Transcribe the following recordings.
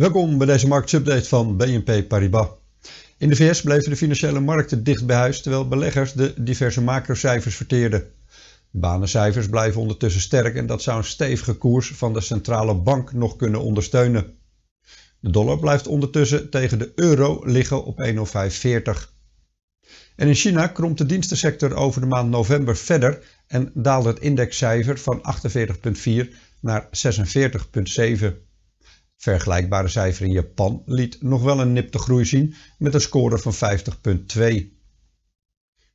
Welkom bij deze marktupdate van BNP Paribas. In de VS bleven de financiële markten dicht bij huis terwijl beleggers de diverse macrocijfers verteerden. De banencijfers blijven ondertussen sterk en dat zou een stevige koers van de centrale bank nog kunnen ondersteunen. De dollar blijft ondertussen tegen de euro liggen op 1,0540. En in China kromt de dienstensector over de maand november verder en daalde het indexcijfer van 48,4 naar 46,7. Vergelijkbare cijfer in Japan liet nog wel een nipte groei zien met een score van 50,2.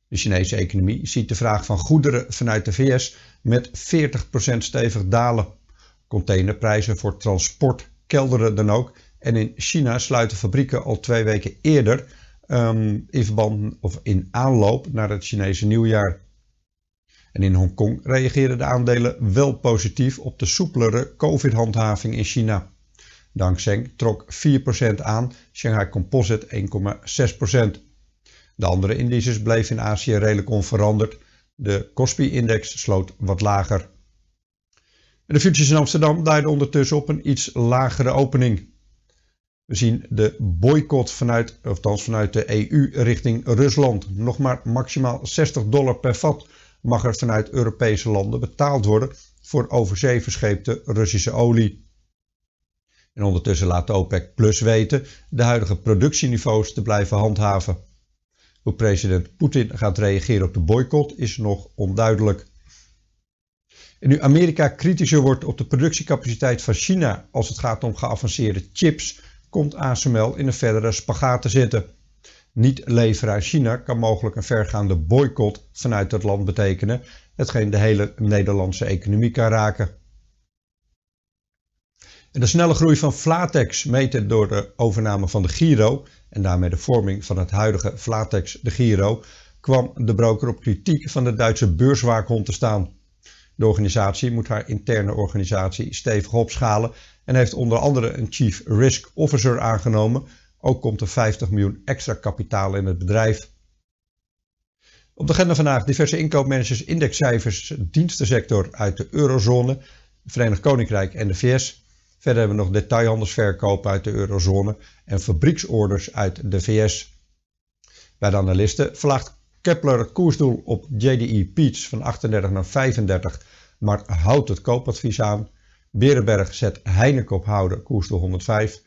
De Chinese economie ziet de vraag van goederen vanuit de VS met 40% stevig dalen. Containerprijzen voor transport kelderen dan ook en in China sluiten fabrieken al twee weken eerder ehm, in verband of in aanloop naar het Chinese nieuwjaar. En in Hongkong reageerden de aandelen wel positief op de soepelere COVID-handhaving in China. Dankzij trok 4% aan, Shanghai Composite 1,6%. De andere indices bleven in Azië redelijk onveranderd. De Kospi-index sloot wat lager. De futures in Amsterdam duiden ondertussen op een iets lagere opening. We zien de boycott vanuit, althans vanuit de EU richting Rusland. Nog maar maximaal 60 dollar per vat mag er vanuit Europese landen betaald worden voor overzee verscheepte Russische olie. En ondertussen laat de OPEC Plus weten de huidige productieniveaus te blijven handhaven. Hoe president Poetin gaat reageren op de boycott is nog onduidelijk. En nu Amerika kritischer wordt op de productiecapaciteit van China als het gaat om geavanceerde chips, komt ASML in een verdere spagaat te zitten. Niet leveren aan China kan mogelijk een vergaande boycott vanuit dat land betekenen, hetgeen de hele Nederlandse economie kan raken. En de snelle groei van Flatex meten door de overname van de Giro en daarmee de vorming van het huidige Flatex de Giro kwam de broker op kritiek van de Duitse beurswaakhond te staan. De organisatie moet haar interne organisatie stevig opschalen en heeft onder andere een Chief Risk Officer aangenomen. Ook komt er 50 miljoen extra kapitaal in het bedrijf. Op de agenda vandaag diverse inkoopmanagers, indexcijfers, dienstensector uit de eurozone, Verenigd Koninkrijk en de VS. Verder hebben we nog detailhandelsverkoop uit de eurozone en fabrieksorders uit de VS. Bij de analisten verlaagt Kepler het koersdoel op JDE Peach van 38 naar 35, maar houdt het koopadvies aan. Berenberg zet Heineken op houden, koersdoel 105.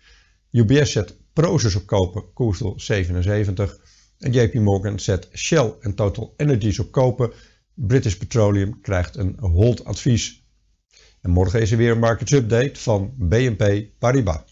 UBS zet Prozis op kopen, koersdoel 77. En JP Morgan zet Shell en Total Energies op kopen. British Petroleum krijgt een hold advies. En morgen is er weer een markets update van BNP Paribas.